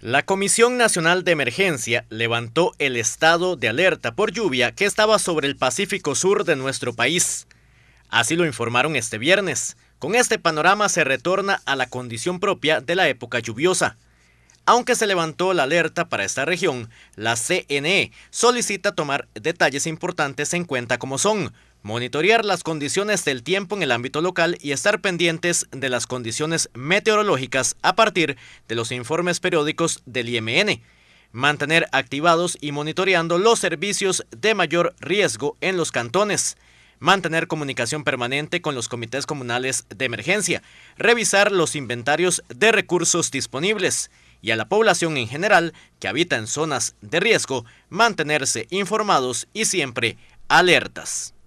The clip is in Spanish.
La Comisión Nacional de Emergencia levantó el estado de alerta por lluvia que estaba sobre el Pacífico Sur de nuestro país. Así lo informaron este viernes. Con este panorama se retorna a la condición propia de la época lluviosa. Aunque se levantó la alerta para esta región, la CNE solicita tomar detalles importantes en cuenta como son monitorear las condiciones del tiempo en el ámbito local y estar pendientes de las condiciones meteorológicas a partir de los informes periódicos del IMN, mantener activados y monitoreando los servicios de mayor riesgo en los cantones, mantener comunicación permanente con los comités comunales de emergencia, revisar los inventarios de recursos disponibles y a la población en general que habita en zonas de riesgo, mantenerse informados y siempre alertas.